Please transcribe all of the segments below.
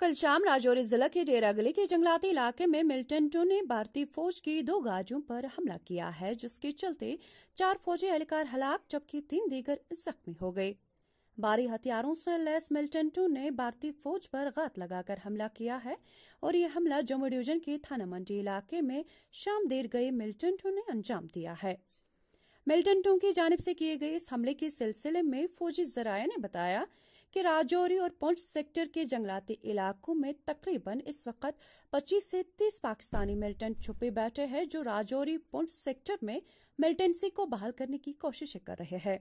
कल शाम राजौरी जिला के डेरा गली के जंगलाती इलाके में मिलिटेंटों ने भारतीय फौज की दो गाड़ियों पर हमला किया है जिसके चलते चार फौजी एहलकार हलाक जबकि तीन दीगर जख्मी हो गए भारी हथियारों से लैस मिलिटेंटों ने भारतीय फौज पर गात लगाकर हमला किया है और यह हमला जम्मू डिवीजन के थाना मंडी इलाके में शाम देर गए मिलिटेंटों ने अंजाम दिया है मिलिटेंटों की जानब से किए गए इस हमले के सिलसिले में फौजी जराया ने बताया कि राजौरी और पुंछ सेक्टर के जंगलाती इलाकों में तकरीबन इस वक्त 25 से 30 पाकिस्तानी मिलिटेंट छुपे बैठे हैं जो राजौरी पुंछ सेक्टर में मिलिटेंसी को बहाल करने की कोशिशें कर रहे हैं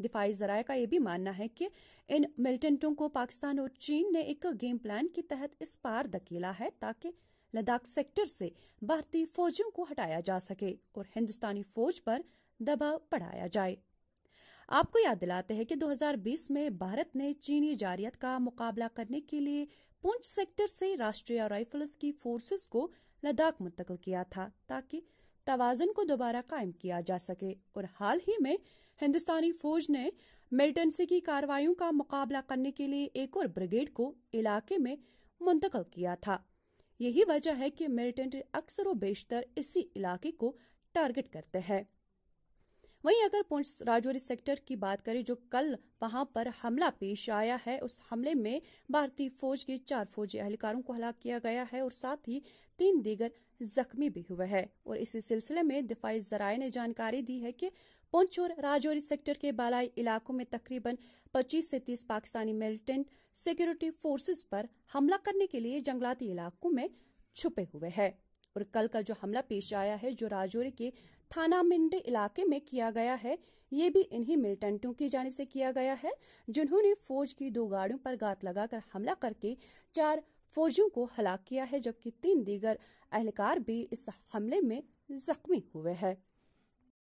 दिफाई जराये का यह भी मानना है कि इन मिलिटेंटों को पाकिस्तान और चीन ने एक गेम प्लान के तहत इस पार धकेला है ताकि लद्दाख सेक्टर से भारतीय फौजियों को हटाया जा सके और हिंदुस्तानी फौज पर दबाव बढ़ाया जाए आपको याद दिलाते हैं कि 2020 में भारत ने चीनी जारियत का मुकाबला करने के लिए पुंछ सेक्टर से राष्ट्रीय राइफल्स की फोर्सेस को लद्दाख मुंतकिल किया था ताकि तवाजन को दोबारा कायम किया जा सके और हाल ही में हिंदुस्तानी फौज ने मिलिटेंसी की कार्रवाई का मुकाबला करने के लिए एक और ब्रिगेड को इलाके में मुंतकिल किया था यही वजह है कि मिलिटेंट अक्सर व बेशतर इसी इलाके को टारगेट करते हैं वहीं अगर पुंछ राजौरी सेक्टर की बात करें जो कल वहां पर हमला पेश आया है उस हमले में भारतीय फौज के चार फौजी एहलकारों को हलाक किया गया है और साथ ही तीन दीगर जख्मी भी हुए हैं और इसी सिलसिले में दिफाई जराये ने जानकारी दी है कि पुंछ और राजौरी सेक्टर के बालाई इलाकों में तकरीबन 25 से 30 पाकिस्तानी मिलिटेंट सिक्योरिटी फोर्सेज पर हमला करने के लिए जंगलाती इलाकों में छुपे हुए हैं और कल का जो हमला पेश आया है जो राजौरी के थाना मिंडे इलाके में किया गया है ये भी इन्हीं मिलिटेंटों की जानब से किया गया है जिन्होंने फौज की दो गाड़ियों पर गात लगाकर हमला करके चार फौजियों को हलाक किया है जबकि तीन दीगर अहलकार भी इस हमले में जख्मी हुए हैं